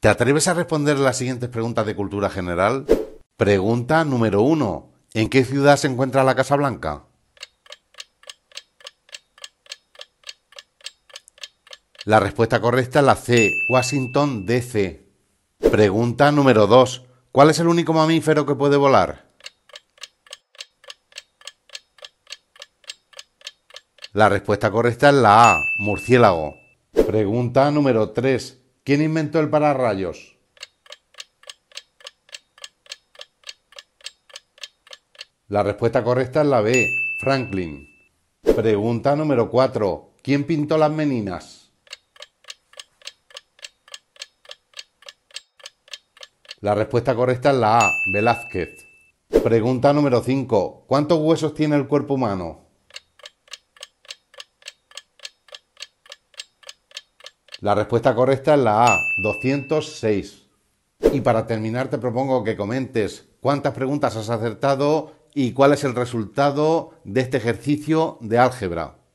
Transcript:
¿Te atreves a responder las siguientes preguntas de cultura general? Pregunta número 1. ¿En qué ciudad se encuentra la Casa Blanca? La respuesta correcta es la C, Washington DC. Pregunta número 2. ¿Cuál es el único mamífero que puede volar? La respuesta correcta es la A, murciélago. Pregunta número 3. ¿Quién inventó el pararrayos? La respuesta correcta es la B, Franklin. Pregunta número 4. ¿Quién pintó las meninas? La respuesta correcta es la A, Velázquez. Pregunta número 5. ¿Cuántos huesos tiene el cuerpo humano? La respuesta correcta es la A, 206. Y para terminar te propongo que comentes cuántas preguntas has acertado y cuál es el resultado de este ejercicio de álgebra.